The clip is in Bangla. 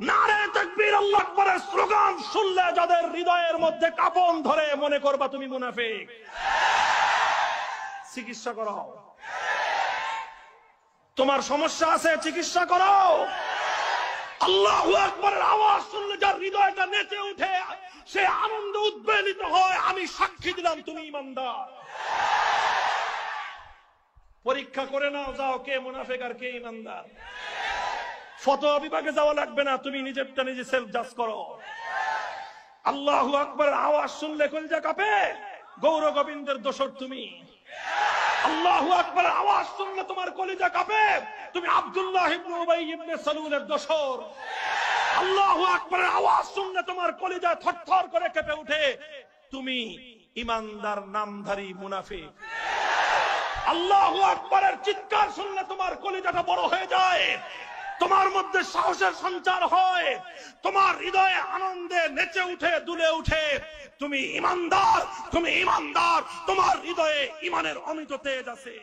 তোমার সমস্যা আছে চিকিৎসা করো আল্লাহ আকবরের আওয়াজ শুনলে যার হৃদয়টা নেচে উঠে সে আনন্দ উদ্বেলিত হয় আমি সাক্ষী দিলাম তুমি ইমানদার পরীক্ষা করে নাও যাও কে মুনাফেক আর কে ইমানদার ফটোয়া বিভাগে যাওয়া লাগবে না তুমি নিজেরটা নিজে সেলফ জাজ করো আল্লাহ আকবর আওয়াজ শুনলে কলজা কাঁপে গৌর গোবিন্দের দোষর তুমি আল্লাহ আওয়াজ শুনলে তোমার কলিজা কাঁপে তুমি আব্দুল্লাহ ইবনে দোষর আল্লাহ আওয়াজ শুনলে তোমার কলিজা থরথর করে কেঁপে উঠে তুমি ইমানদার নামধারী মুনাফি আল্লাহ আকবরের চিৎকার শুনলে তোমার কলিজাটা বড় হয়ে যায় মধ্যে সাহসের সঞ্চার হয় তোমার হৃদয়ে আনন্দে নেচে উঠে দুলে উঠে তুমি ইমানদার তুমি ইমানদার তোমার হৃদয়ে ইমানের অমিত তেজ আছে